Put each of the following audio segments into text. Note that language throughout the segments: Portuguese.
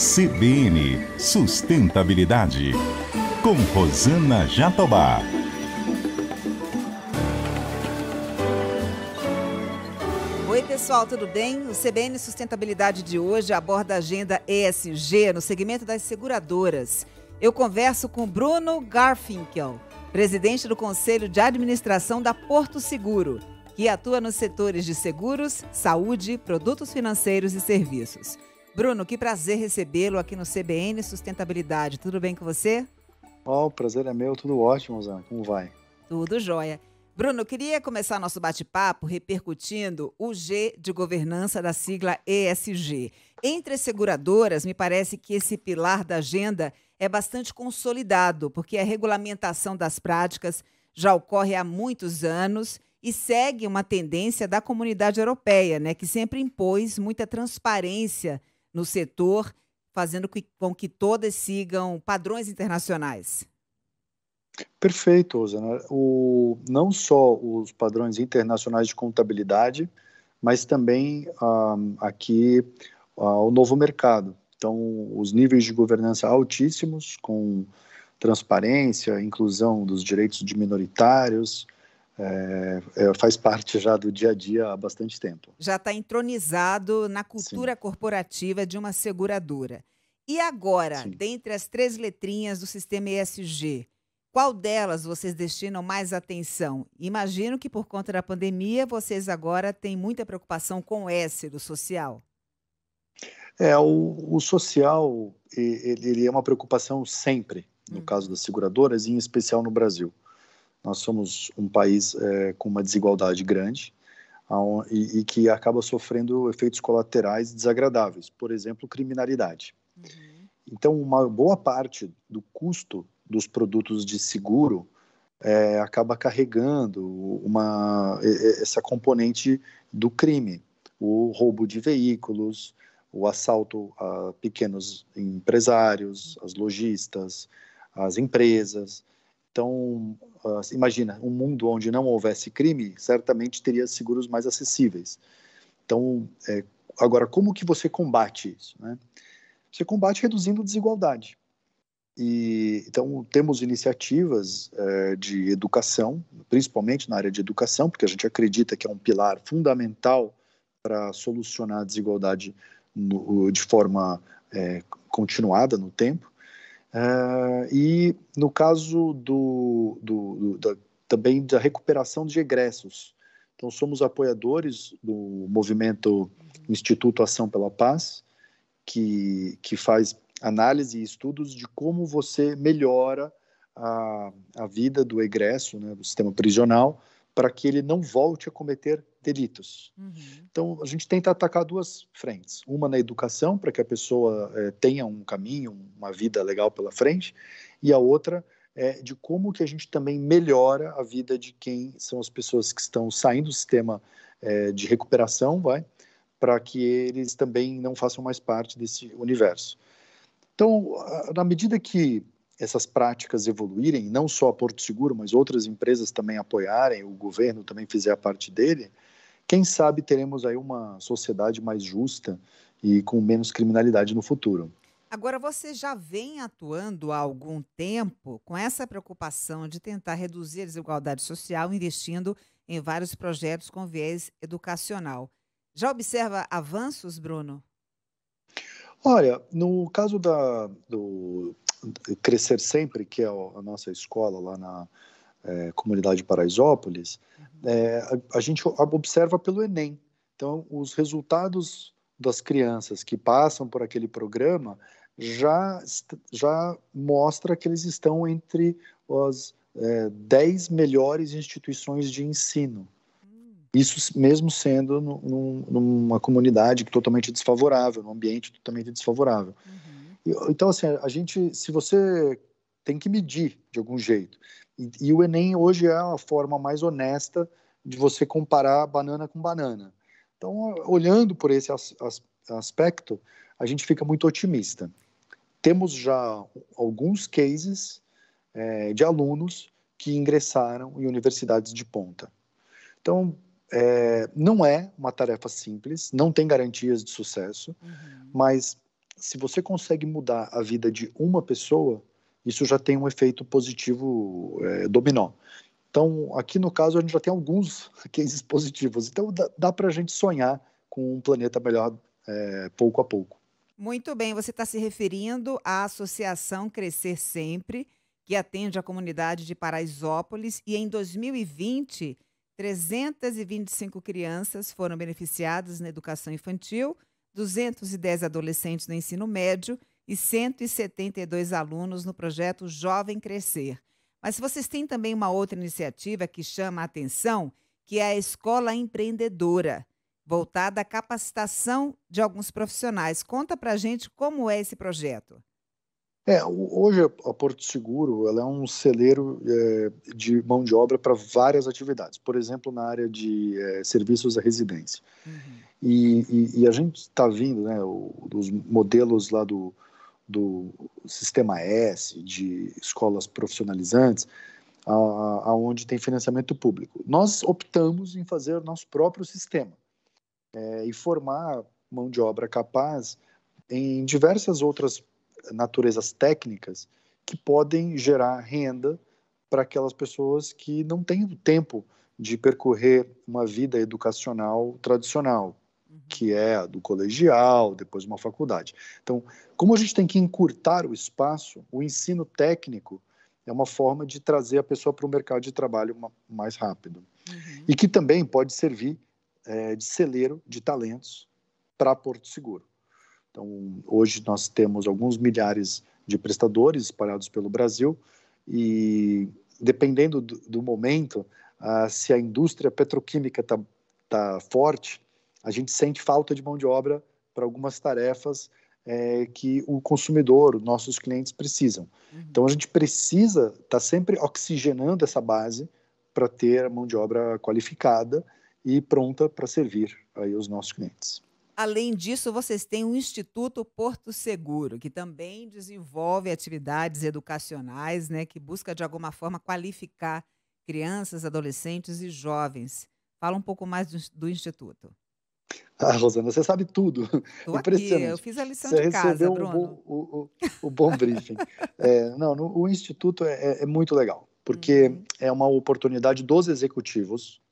CBN Sustentabilidade, com Rosana Jatobá. Oi, pessoal, tudo bem? O CBN Sustentabilidade de hoje aborda a agenda ESG no segmento das seguradoras. Eu converso com Bruno Garfinkel, presidente do Conselho de Administração da Porto Seguro, que atua nos setores de seguros, saúde, produtos financeiros e serviços. Bruno, que prazer recebê-lo aqui no CBN Sustentabilidade. Tudo bem com você? Oh, o prazer é meu, tudo ótimo, Zana. Como vai? Tudo jóia. Bruno, queria começar nosso bate-papo repercutindo o G de governança da sigla ESG. Entre as seguradoras, me parece que esse pilar da agenda é bastante consolidado, porque a regulamentação das práticas já ocorre há muitos anos e segue uma tendência da comunidade europeia, né, que sempre impôs muita transparência no setor, fazendo com que todas sigam padrões internacionais? Perfeito, Osana. O, não só os padrões internacionais de contabilidade, mas também aqui ah, o novo mercado. Então, os níveis de governança altíssimos, com transparência, inclusão dos direitos de minoritários, é, é, faz parte já do dia a dia há bastante tempo. Já está entronizado na cultura Sim. corporativa de uma seguradora. E agora, Sim. dentre as três letrinhas do sistema ESG, qual delas vocês destinam mais atenção? Imagino que por conta da pandemia, vocês agora têm muita preocupação com o S do social. É, o, o social, ele, ele é uma preocupação sempre, no hum. caso das seguradoras, e em especial no Brasil. Nós somos um país é, com uma desigualdade grande e, e, que acaba sofrendo efeitos colaterais desagradáveis, por exemplo, criminalidade. Uhum. Então, uma boa parte do custo dos produtos de seguro é, acaba carregando uma, essa componente do crime, o roubo de veículos, o assalto a pequenos empresários, as lojistas, as empresas. Então, uh, imagina, um mundo onde não houvesse crime, certamente teria seguros mais acessíveis. Então, é, agora, como que você combate isso? Né? Você combate reduzindo desigualdade. E, então, temos iniciativas é, de educação, principalmente na área de educação, porque a gente acredita que é um pilar fundamental para solucionar a desigualdade no, de forma é, continuada no tempo. Uh, e no caso do, do, do da, também da recuperação de egressos. Então, somos apoiadores do movimento Instituto Ação pela Paz, que, que faz análise e estudos de como você melhora a, a vida do egresso, né, do sistema prisional, para que ele não volte a cometer delitos. Uhum. Então, a gente tenta atacar duas frentes: uma na educação, para que a pessoa é, tenha um caminho, uma vida legal pela frente, e a outra é de como que a gente também melhora a vida de quem são as pessoas que estão saindo do sistema é, de recuperação, vai, para que eles também não façam mais parte desse universo. Então, na medida que essas práticas evoluírem, não só a Porto Seguro, mas outras empresas também apoiarem, o governo também fizer a parte dele, quem sabe teremos aí uma sociedade mais justa e com menos criminalidade no futuro. Agora, você já vem atuando há algum tempo com essa preocupação de tentar reduzir a desigualdade social, investindo em vários projetos com viés educacional. Já observa avanços, Bruno? Olha, no caso da, do, Crescer Sempre, que é a nossa escola lá na é, comunidade Paraisópolis, uhum. é, a, a gente observa pelo Enem. Então, os resultados das crianças que passam por aquele programa já, já mostra que eles estão entre as é, 10 melhores instituições de ensino. Hum. Isso mesmo sendo num, numa comunidade totalmente desfavorável, num ambiente totalmente desfavorável. Uhum. Então, assim, a gente, se você tem que medir de algum jeito. E, e, o Enem hoje é a forma mais honesta de você comparar banana com banana. Então, olhando por esse as, as, aspecto, a gente fica muito otimista. Temos já alguns cases é, de alunos que ingressaram em universidades de ponta. Então, é, não é uma tarefa simples, não tem garantias de sucesso, uhum. mas se você consegue mudar a vida de uma pessoa, isso já tem um efeito positivo é, dominó. Então, aqui no caso, a gente já tem alguns cases positivos. Então, dá, dá para a gente sonhar com um planeta melhor é, pouco a pouco. Muito bem, você está se referindo à Associação Crescer Sempre, que atende a comunidade de Paraisópolis, e em 2020, 325 crianças foram beneficiadas na educação infantil 210 adolescentes no ensino médio e 172 alunos no projeto Jovem Crescer. Mas vocês têm também uma outra iniciativa que chama a atenção, que é a Escola Empreendedora, voltada à capacitação de alguns profissionais. Conta para gente como é esse projeto. É, hoje a Porto Seguro ela é um celeiro é, de mão de obra para várias atividades, por exemplo, na área de é, serviços à residência. Uhum. E, e, e, a gente está vindo, né, o, dos modelos lá do, do Sistema S, de escolas profissionalizantes, aonde tem financiamento público. Nós optamos em fazer nosso próprio sistema é, e formar mão de obra capaz em diversas outras naturezas técnicas que podem gerar renda para aquelas pessoas que não têm o tempo de percorrer uma vida educacional tradicional, uhum. que é a do colegial, depois uma faculdade. Então, como a gente tem que encurtar o espaço, o ensino técnico é uma forma de trazer a pessoa para o mercado de trabalho mais rápido. Uhum. E que também pode servir é, de celeiro de talentos para Porto Seguro. Então, hoje nós temos alguns milhares de prestadores espalhados pelo Brasil e, dependendo do, do momento, ah, se a indústria petroquímica está tá forte, a gente sente falta de mão de obra para algumas tarefas é, que o consumidor, nossos clientes precisam. Uhum. Então, a gente precisa estar tá sempre oxigenando essa base para ter a mão de obra qualificada e pronta para servir aí os nossos clientes. Além disso, vocês têm o Instituto Porto Seguro, que também desenvolve atividades educacionais, né, que busca de alguma forma qualificar crianças, adolescentes e jovens. Fala um pouco mais do, do instituto. Ah, Rosana, você sabe tudo. Tô Impressionante. Aqui, eu fiz a lição você de casa, recebeu Um o, o, o bom briefing. é, não, no, o instituto é, é, é, muito legal, porque uhum. é uma oportunidade dos executivos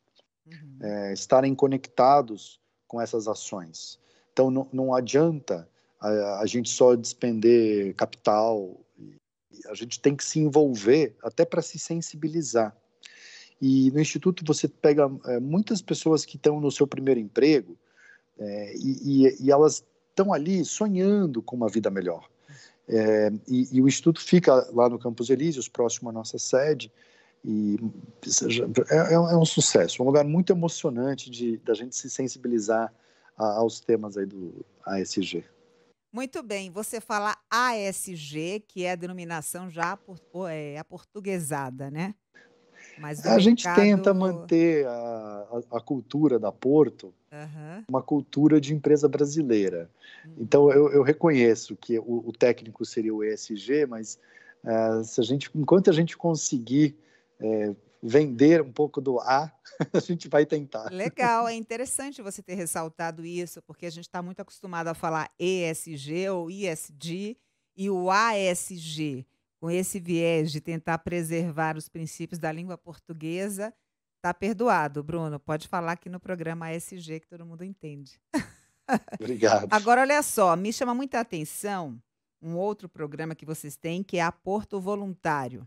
uhum. é, estarem conectados com essas ações. Então, não, não adianta a, a, gente só despender capital, a gente tem que se envolver até para se sensibilizar. E no Instituto você pega é, muitas pessoas que estão no seu primeiro emprego é, e, e, e elas estão ali sonhando com uma vida melhor. É, e, e, o Instituto fica lá no Campos Elíseos, próximo à nossa sede, e seja, é, é, um é sucesso, é um lugar muito emocionante de da gente se sensibilizar a, aos temas aí do ASG. Muito bem, você fala ASG, que é a denominação já por, é, aportuguesada, né? Mas a gente tenta manter a, a, cultura da Porto uhum. uma cultura de empresa brasileira. Uhum. Então, eu, eu, reconheço que o, o, técnico seria o ESG, mas uh, se a gente, enquanto a gente conseguir é, vender um pouco do A, a gente vai tentar. Legal, é interessante você ter ressaltado isso, porque a gente está muito acostumado a falar ESG ou ISD e o ASG, com esse viés de tentar preservar os princípios da língua portuguesa, está perdoado. Bruno, pode falar aqui no programa ASG que todo mundo entende. Obrigado. Agora, olha só, me chama muita atenção um outro programa que vocês têm, que é a Porto Voluntário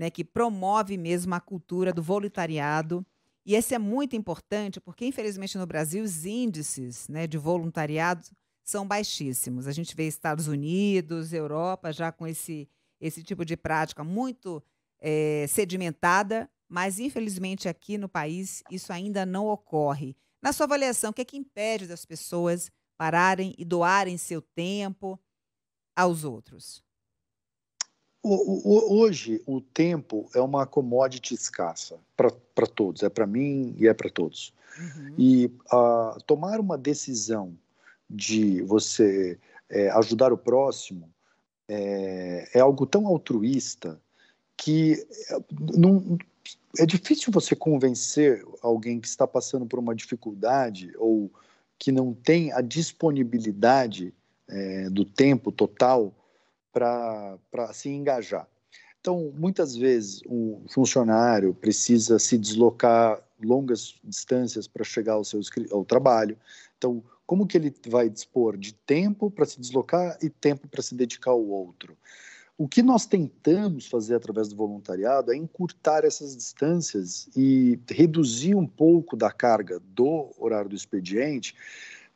né, que promove mesmo a cultura do voluntariado. E esse é muito importante porque, infelizmente, no Brasil, os índices né, de voluntariado são baixíssimos. A gente vê Estados Unidos, Europa já com esse, esse tipo de prática muito é, sedimentada, mas, infelizmente, aqui no país isso ainda não ocorre. Na sua avaliação, o que é que impede das pessoas pararem e doarem seu tempo aos outros? hoje, o tempo é uma commodity escassa para todos, é para mim e é para todos. Uhum. E uh, tomar uma decisão de você é, ajudar o próximo é, é, algo tão altruísta que eh, não, é difícil você convencer alguém que está passando por uma dificuldade ou que não tem a disponibilidade é, do tempo total para se engajar. Então, muitas vezes, um funcionário precisa se deslocar longas distâncias para chegar ao seu ao trabalho. Então, como que ele vai dispor de tempo para se deslocar e tempo para se dedicar ao outro? O que nós tentamos fazer através do voluntariado é encurtar essas distâncias e reduzir um pouco da carga do horário do expediente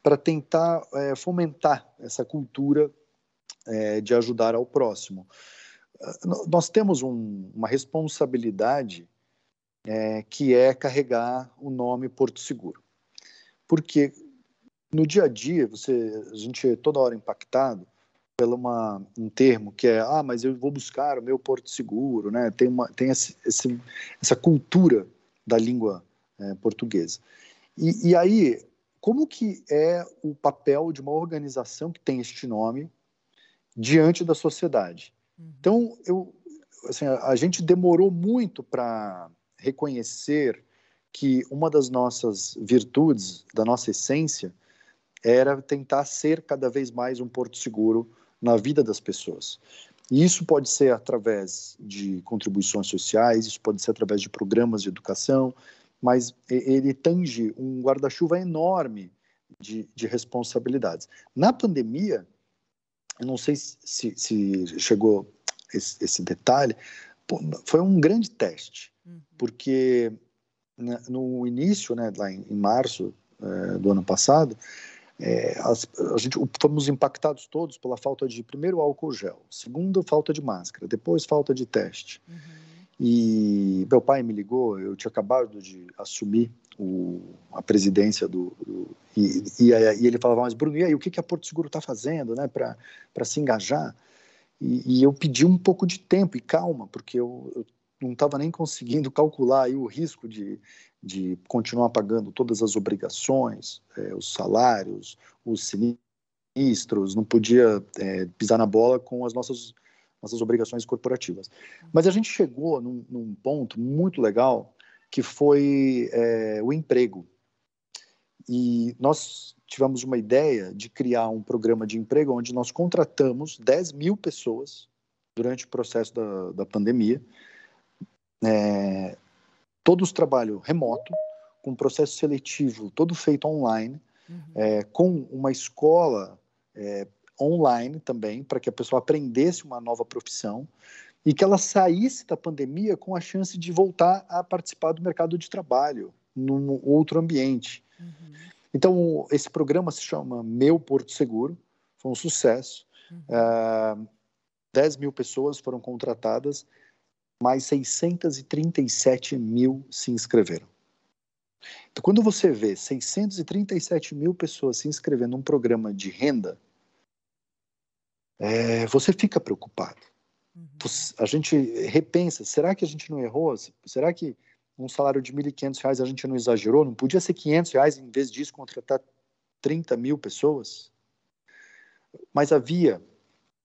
para tentar é, fomentar essa cultura é, de ajudar ao próximo. Ah, nós temos um, uma responsabilidade é, que é carregar o nome Porto Seguro, porque no dia a dia você, a gente é toda hora impactado pelo uma, um termo que é ah mas eu vou buscar o meu porto seguro né tem uma tem esse, esse essa cultura da língua é, portuguesa e, e, aí como que é o papel de uma organização que tem este nome diante da sociedade. Uhum. Então, eu, assim, a gente demorou muito para reconhecer que uma das nossas virtudes, da nossa essência, era tentar ser cada vez mais um porto seguro na vida das pessoas. E isso pode ser através de contribuições sociais, isso pode ser através de programas de educação, mas ele tange um guarda-chuva enorme de, de responsabilidades. Na pandemia, não sei se, se, chegou esse, esse, detalhe, foi um grande teste, uhum. porque né, no início, né, lá em, em março é, do ano passado, é, as, a gente fomos impactados todos pela falta de primeiro álcool gel, segundo falta de máscara, depois falta de teste. Uhum. E meu pai me ligou, eu tinha acabado de assumir o, a presidência do. do e, e, e, ele falava, mas Bruno, e aí, o que, que a Porto Seguro está fazendo né, para se engajar? E, e, eu pedi um pouco de tempo e calma, porque eu, eu não estava nem conseguindo calcular o risco de, de continuar pagando todas as obrigações, é, os salários, os sinistros, não podia é, pisar na bola com as nossas nossas obrigações corporativas. Mas a gente chegou num, num ponto muito legal que foi é, o emprego. E nós tivemos uma ideia de criar um programa de emprego onde nós contratamos 10 mil pessoas durante o processo da, da pandemia. É, todos trabalham remoto, com um processo seletivo todo feito online, uhum. é, com uma escola é, online também, para que a pessoa aprendesse uma nova profissão e que ela saísse da pandemia com a chance de voltar a participar do mercado de trabalho num outro ambiente. Uhum. Então, esse programa se chama Meu Porto Seguro, foi um sucesso. Uhum. Uh, ah, 10 mil pessoas foram contratadas, mais 637 mil se inscreveram. Então, quando você vê 637 mil pessoas se inscrevendo num programa de renda, é, você fica preocupado. Uhum. A gente repensa, será que a gente não errou? Será que um salário de R$ 1.500 a gente não exagerou? Não podia ser R$ reais, em vez disso contratar 30 mil pessoas? Mas havia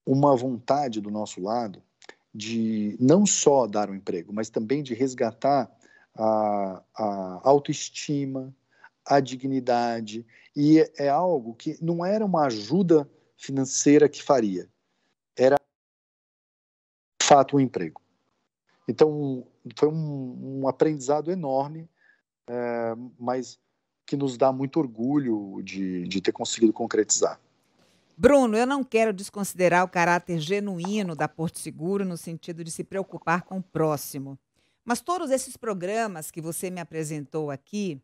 uma vontade do nosso lado de não só dar um emprego, mas também de resgatar a, a autoestima, a dignidade. E é algo que não era uma ajuda financeira que faria. Era, de fato, um emprego. Então, foi um, um aprendizado enorme, é, mas que nos dá muito orgulho de, de ter conseguido concretizar. Bruno, eu não quero desconsiderar o caráter genuíno da Porto Seguro no sentido de se preocupar com o próximo. Mas todos esses programas que você me apresentou aqui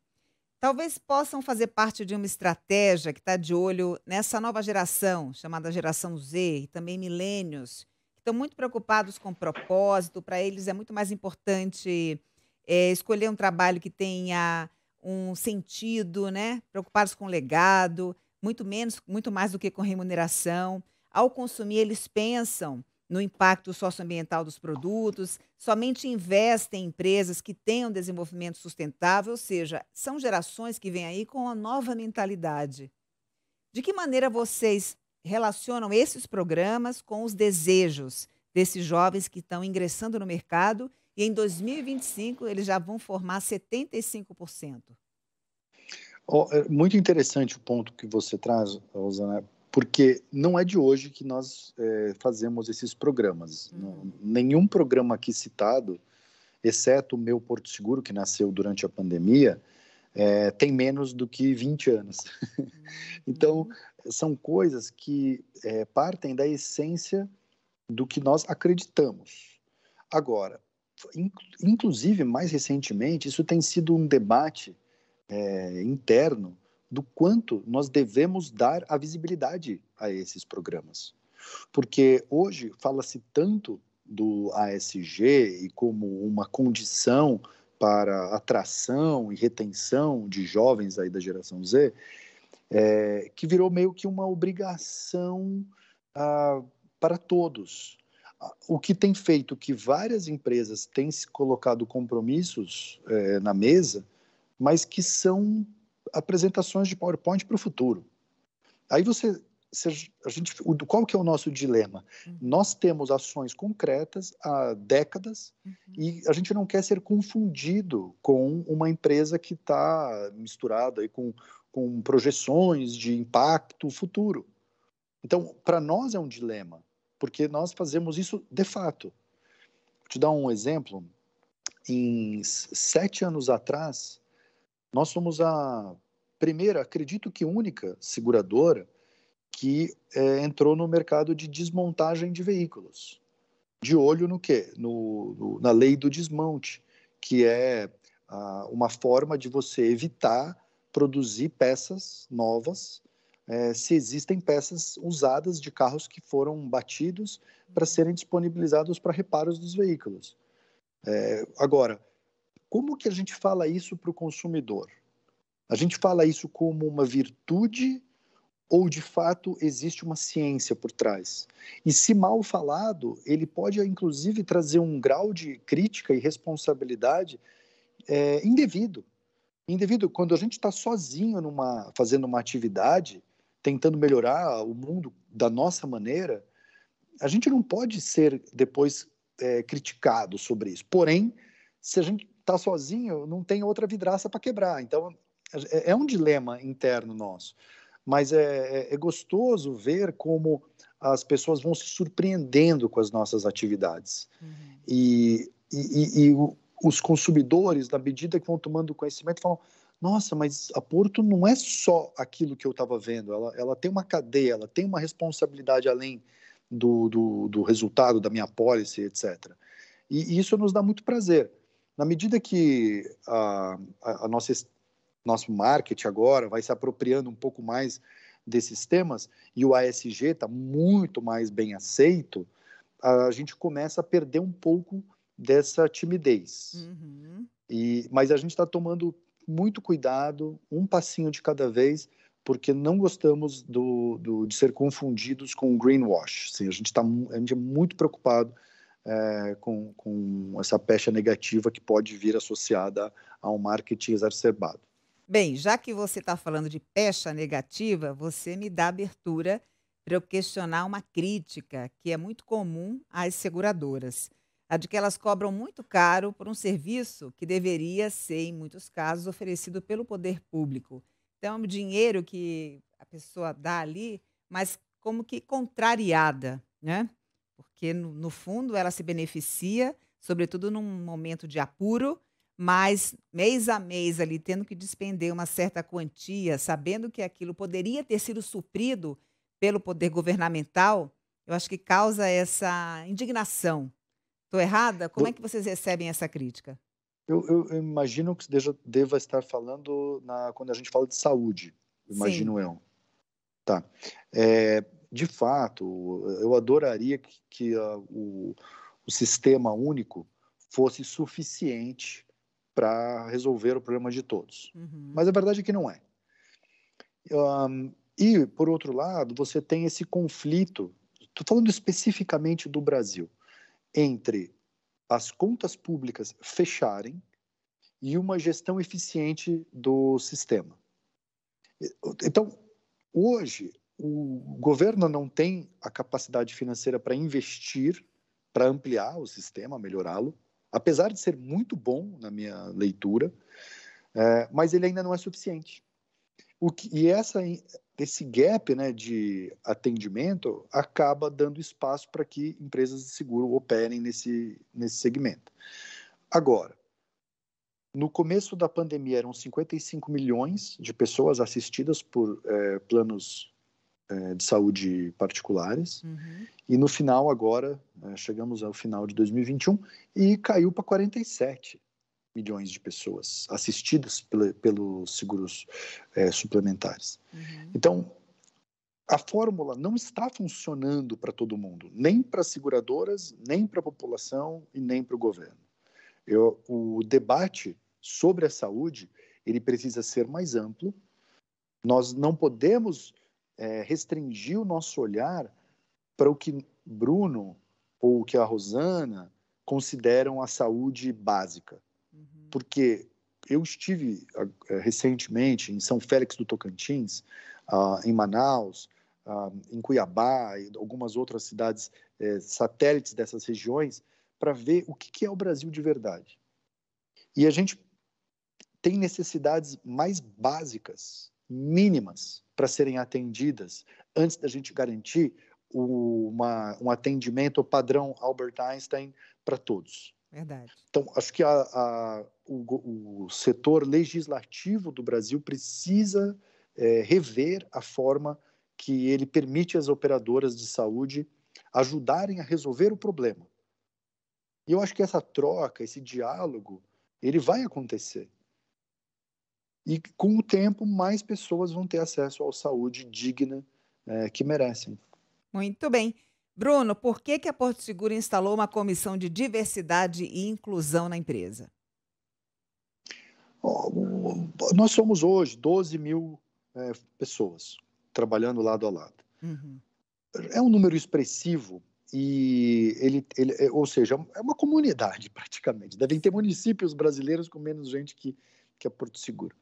talvez possam fazer parte de uma estratégia que está de olho nessa nova geração, chamada geração Z, e também milênios, que estão muito preocupados com propósito. Para eles é muito mais importante é, escolher um trabalho que tenha um sentido, né? preocupados com legado, muito menos, muito mais do que com remuneração. Ao consumir, eles pensam no impacto socioambiental dos produtos, somente investem em empresas que tenham desenvolvimento sustentável, ou seja, são gerações que vêm aí com uma nova mentalidade. De que maneira vocês relacionam esses programas com os desejos desses jovens que estão ingressando no mercado e em 2025 eles já vão formar 75%? Oh, é muito interessante o ponto que você traz, Rosana, porque não é de hoje que nós é, fazemos esses programas. Uhum. nenhum programa aqui citado, exceto o meu Porto Seguro, que nasceu durante a pandemia, é, tem menos do que 20 anos. então, são coisas que é, partem da essência do que nós acreditamos. Agora, inclusive, mais recentemente, isso tem sido um debate é, interno do quanto nós devemos dar a visibilidade a esses programas. Porque hoje fala-se tanto do ASG e como uma condição para atração e retenção de jovens aí da geração Z, é, que virou meio que uma obrigação ah, para todos. O que tem feito que várias empresas têm se colocado compromissos é, na mesa, mas que são apresentações de PowerPoint para o futuro. Aí você, a gente, qual que é o nosso dilema? Uhum. Nós temos ações concretas há décadas uhum. e a gente não quer ser confundido com uma empresa que está misturada aí com, com projeções de impacto futuro. Então, para nós é um dilema, porque nós fazemos isso de fato. Vou te dar um exemplo. Em sete anos atrás, nós somos a primeira, acredito que única seguradora que é, entrou no mercado de desmontagem de veículos. De olho no quê? No, no na lei do desmonte, que é uma forma de você evitar produzir peças novas é, se existem peças usadas de carros que foram batidos para serem disponibilizados para reparos dos veículos. É, agora, como que a gente fala isso para o consumidor? A gente fala isso como uma virtude ou de fato existe uma ciência por trás? E se mal falado, ele pode inclusive trazer um grau de crítica e responsabilidade é, indevido. Indevido, quando a gente está sozinho numa, fazendo uma atividade, tentando melhorar o mundo da nossa maneira, a gente não pode ser depois é, criticado sobre isso. Porém, se a gente está sozinho, não tem outra vidraça para quebrar. Então, é, é, um dilema interno nosso. Mas é, é, é gostoso ver como as pessoas vão se surpreendendo com as nossas atividades. Uhum. E, e, e, e o, os consumidores, na medida que vão tomando conhecimento, falam: nossa, mas a Porto não é só aquilo que eu estava vendo, ela, ela tem uma cadeia, ela tem uma responsabilidade além do, do, do resultado da minha pólice, etc. E, e isso nos dá muito prazer. Na medida que a, a, a nossa, nosso marketing agora vai se apropriando um pouco mais desses temas e o ASG está muito mais bem aceito, a gente começa a perder um pouco dessa timidez. Uhum. E, mas a gente está tomando muito cuidado, um passinho de cada vez, porque não gostamos do, do, de ser confundidos com greenwash. Assim, a, gente tá, a gente é muito preocupado é, com, com essa pecha negativa que pode vir associada a um marketing exacerbado. Bem, já que você está falando de pecha negativa, você me dá abertura para eu questionar uma crítica que é muito comum às seguradoras, a de que elas cobram muito caro por um serviço que deveria ser, em muitos casos, oferecido pelo poder público. Então, é um dinheiro que a pessoa dá ali, mas como que contrariada, né? porque no, no fundo ela se beneficia, sobretudo num momento de apuro, mas mês a mês ali tendo que despender uma certa quantia, sabendo que aquilo poderia ter sido suprido pelo poder governamental, eu acho que causa essa indignação. Estou errada? Como é que vocês recebem essa crítica? Eu, eu, eu imagino que você deva estar falando na, quando a gente fala de saúde, imagino Sim. eu. Tá. É, de fato, eu adoraria que, que ah, o, o sistema único fosse suficiente para resolver o problema de todos. Uhum. Mas a verdade é que não é. Um, e, por outro lado, você tem esse conflito, estou falando especificamente do Brasil, entre as contas públicas fecharem e uma gestão eficiente do sistema. Então, hoje, o governo não tem a capacidade financeira para investir, para ampliar o sistema, melhorá-lo, apesar de ser muito bom na minha leitura, é, mas ele ainda não é suficiente. O que, e essa, esse gap né, de atendimento acaba dando espaço para que empresas de seguro operem nesse, nesse segmento. Agora, no começo da pandemia eram 55 milhões de pessoas assistidas por é, planos é, de saúde particulares. Uhum. E no final, agora, é, chegamos ao final de 2021 e caiu para 47 milhões de pessoas assistidas pelos seguros é, suplementares. Uhum. Então, a fórmula não está funcionando para todo mundo, nem para seguradoras, nem para a população e nem para o governo. Eu, o debate sobre a saúde ele precisa ser mais amplo. Nós não podemos é, restringir o nosso olhar para o que Bruno ou o que a Rosana consideram a saúde básica. Uhum. Porque eu estive uh, recentemente em São Félix do Tocantins, uh, em Manaus, uh, em Cuiabá e algumas outras cidades é, satélites dessas regiões, para ver o que, que é o Brasil de verdade. E a gente tem necessidades mais básicas, mínimas, para serem atendidas, antes da gente garantir o, uma, um atendimento padrão Albert Einstein para todos. Verdade. Então, acho que a, a, o, o, setor legislativo do Brasil precisa é, rever a forma que ele permite às operadoras de saúde ajudarem a resolver o problema. E eu acho que essa troca, esse diálogo, ele vai acontecer. E com o tempo, mais pessoas vão ter acesso à saúde digna é, que merecem. Muito bem. Bruno, por que, que a Porto Seguro instalou uma comissão de diversidade e inclusão na empresa? Nós somos hoje 12 mil é, pessoas trabalhando lado a lado. Uhum. É um número expressivo e ele, ele, é, ou seja, é uma comunidade praticamente. Devem ter municípios brasileiros com menos gente que, que Porto Seguro.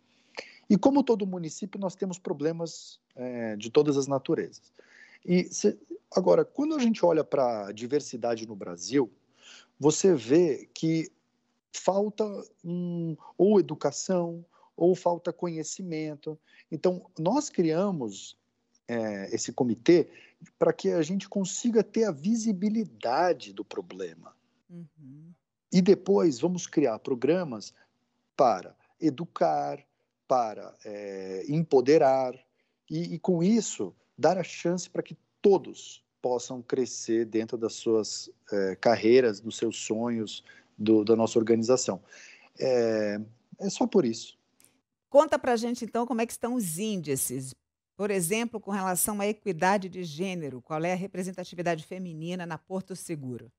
E como todo município, nós temos problemas é, de todas as naturezas. E se, agora, quando a gente olha para a diversidade no Brasil, você vê que falta um ou educação ou falta conhecimento. Então, nós criamos é, esse comitê para que a gente consiga ter a visibilidade do problema. Uhum. E depois vamos criar programas para educar, para é, empoderar e, e, com isso, dar a chance para que todos possam crescer dentro das suas é, carreiras, dos seus sonhos, do, da nossa organização. É, é só por isso. Conta para a gente, então, como é que estão os índices. Por exemplo, com relação à equidade de gênero, qual é a representatividade feminina na Porto Seguro?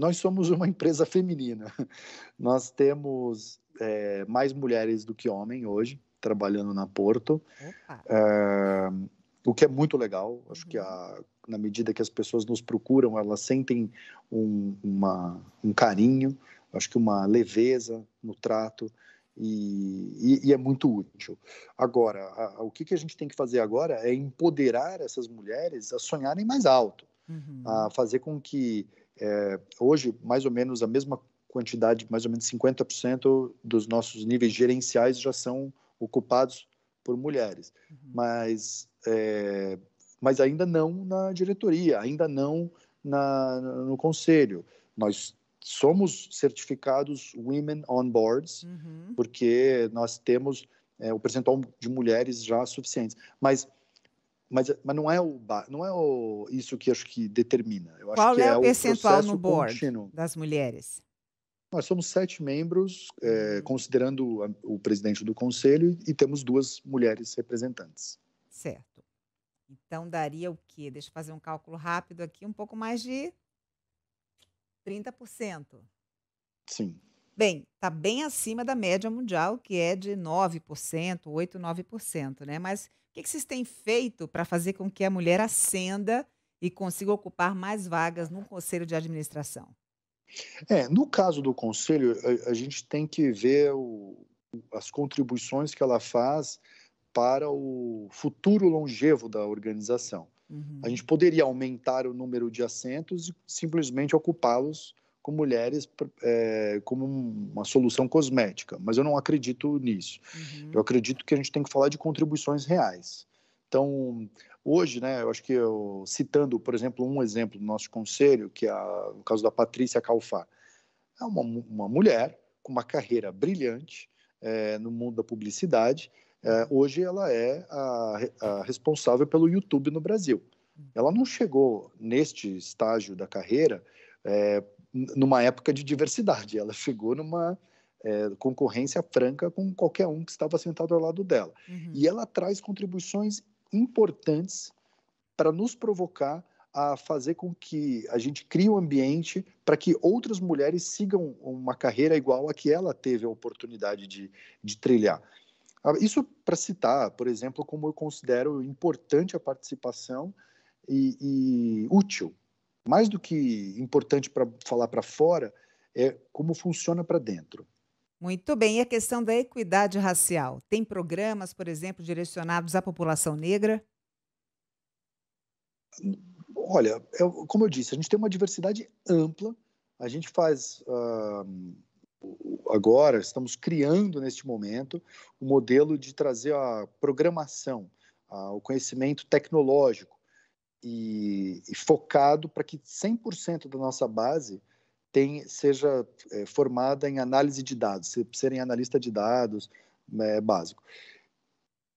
Nós somos uma empresa feminina. Nós temos é, mais mulheres do que homens hoje trabalhando na Porto, é, o que é muito legal. Acho uhum. que a, na medida que as pessoas nos procuram, elas sentem um, uma, um carinho, acho que uma leveza no trato. E, e, e, é muito útil. Agora, a, a, o que, que, a gente tem que fazer agora é empoderar essas mulheres a sonharem mais alto, uhum. a fazer com que é, hoje, mais ou menos a mesma quantidade, mais ou menos 50% dos nossos níveis gerenciais já são ocupados por mulheres, uhum. mas, é, mas ainda não na diretoria, ainda não na, no conselho. Nós somos certificados Women on Boards, uhum. porque nós temos é, o percentual de mulheres já suficientes. Mas mas, mas não é o não é o, isso que acho que determina. Eu Qual é, é, o percentual no board contínuo. das mulheres? Nós somos sete membros, é, uhum. considerando a, o presidente do conselho, e temos duas mulheres representantes. Certo. Então daria o quê? Deixa eu fazer um cálculo rápido aqui, um pouco mais de 30%. Sim. Bem, está bem acima da média mundial, que é de 9%, 8%, 9%, né? Mas o que, que vocês têm feito para fazer com que a mulher ascenda e consiga ocupar mais vagas no conselho de administração? É, no caso do conselho, a, a gente tem que ver o, as contribuições que ela faz para o futuro longevo da organização. Uhum. A gente poderia aumentar o número de assentos e simplesmente ocupá-los com mulheres é, como uma solução cosmética, mas eu não acredito nisso. Uhum. Eu acredito que a gente tem que falar de contribuições reais. Então, hoje, né, eu acho que eu, citando, por exemplo, um exemplo do nosso conselho, que é o caso da Patrícia Calfá, é uma, uma mulher com uma carreira brilhante é, no mundo da publicidade. É, hoje ela é a, a responsável pelo YouTube no Brasil. Uhum. Ela não chegou neste estágio da carreira é, numa época de diversidade. Ela chegou numa é, concorrência franca com qualquer um que estava sentado ao lado dela. Uhum. E ela traz contribuições importantes para nos provocar a fazer com que a gente crie um ambiente para que outras mulheres sigam uma carreira igual a que ela teve a oportunidade de, de trilhar. Ah, isso para citar, por exemplo, como eu considero importante a participação e, e útil mais do que importante para falar para fora, é como funciona para dentro. Muito bem, e a questão da equidade racial? Tem programas, por exemplo, direcionados à população negra? Olha, é como eu disse, a gente tem uma diversidade ampla. A gente faz. Uh, agora, estamos criando neste momento o um modelo de trazer a programação, uh, o conhecimento tecnológico e, e focado para que 100% da nossa base tem, seja é, formada em análise de dados, serem analista de dados é, básico.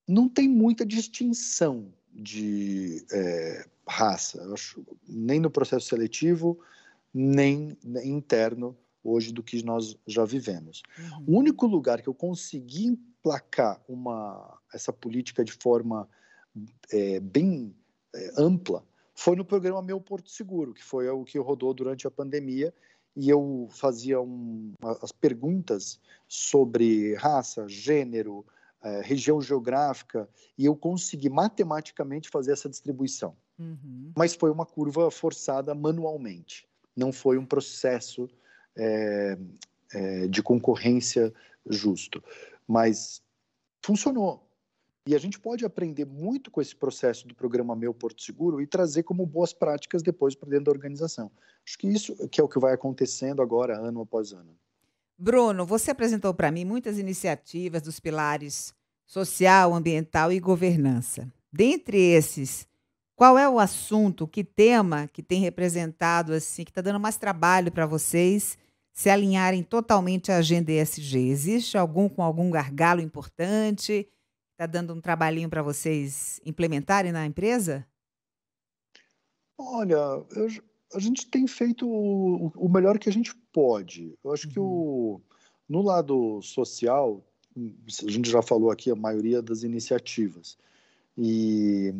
Não tem muita distinção de é, raça, acho, nem no processo seletivo, nem interno hoje do que nós já vivemos. Uhum. O único lugar que eu consegui emplacar uma, essa política de forma é, bem é, ampla foi no programa Meu Porto Seguro, que foi o que rodou durante a pandemia, e eu fazia um, as perguntas sobre raça, gênero, eh, região geográfica, e eu consegui matematicamente fazer essa distribuição. Uhum. Mas foi uma curva forçada manualmente, não foi um processo é, de concorrência justo. Mas funcionou, e a gente pode aprender muito com esse processo do programa Meu Porto Seguro e trazer como boas práticas depois para dentro da organização. Acho que isso que é o que vai acontecendo agora, ano após ano. Bruno, você apresentou para mim muitas iniciativas dos pilares social, ambiental e governança. Dentre esses, qual é o assunto, que tema que tem representado assim, que está dando mais trabalho para vocês se alinharem totalmente à agenda ESG? Existe algum com algum gargalo importante? está dando um trabalhinho para vocês implementarem na empresa? Olha, eu, a gente tem feito o, o, melhor que a gente pode. Eu acho uhum. que o, uhum. no lado social, hum, a gente já falou aqui a maioria das iniciativas. E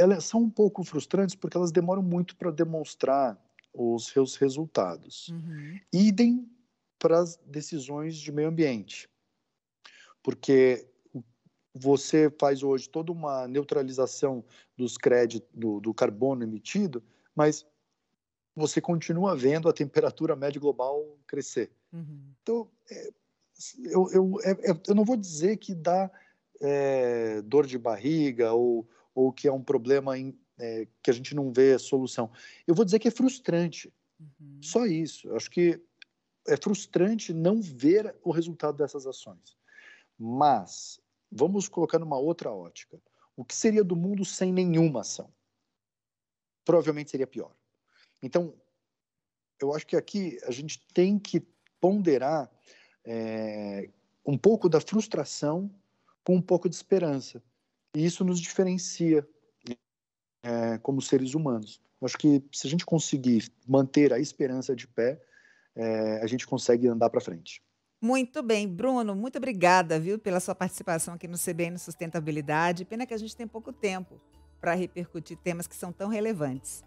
elas são um pouco frustrantes porque elas demoram muito para demonstrar os seus resultados. Uhum. Idem para as decisões de meio ambiente. Porque você faz hoje toda uma neutralização dos créditos do, do carbono emitido, mas você continua vendo a temperatura média global crescer. Uhum. Então, é, eu, eu, é, é eu não vou dizer que dá é, dor de barriga ou, ou que é um problema em, é, que a gente não vê solução. Eu vou dizer que é frustrante. Uhum. Só isso. Eu acho que é frustrante não ver o resultado dessas ações. Mas Vamos colocar numa outra ótica. O que seria do mundo sem nenhuma ação? Provavelmente seria pior. Então, eu acho que aqui a gente tem que ponderar é, um pouco da frustração com um pouco de esperança. E isso nos diferencia é, como seres humanos. Eu acho que se a gente conseguir manter a esperança de pé, é, a gente consegue andar para frente. Muito bem, Bruno, muito obrigada, viu, pela sua participação aqui no CBN Sustentabilidade. Pena que a gente tem pouco tempo para repercutir temas que são tão relevantes.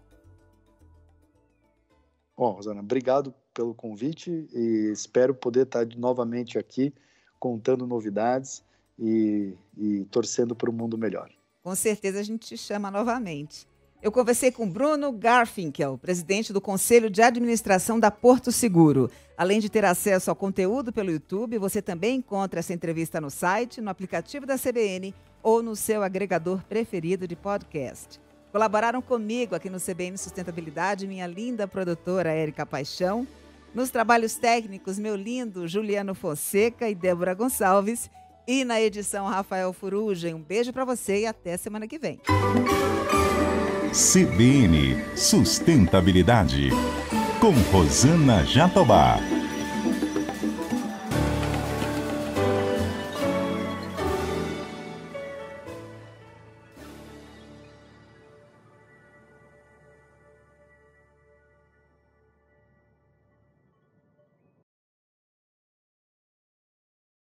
Bom, Rosana, obrigado pelo convite e espero poder estar novamente aqui contando novidades e, e torcendo para um mundo melhor. Com certeza a gente te chama novamente. Eu conversei com Bruno Garfinkel, presidente do Conselho de Administração da Porto Seguro. Além de ter acesso ao conteúdo pelo YouTube, você também encontra essa entrevista no site, no aplicativo da CBN ou no seu agregador preferido de podcast. Colaboraram comigo aqui no CBN Sustentabilidade minha linda produtora Érica Paixão, nos trabalhos técnicos meu lindo Juliano Fonseca e Débora Gonçalves e na edição Rafael Furugem. Um beijo para você e até semana que vem. CBN Sustentabilidade, com Rosana Jatobá.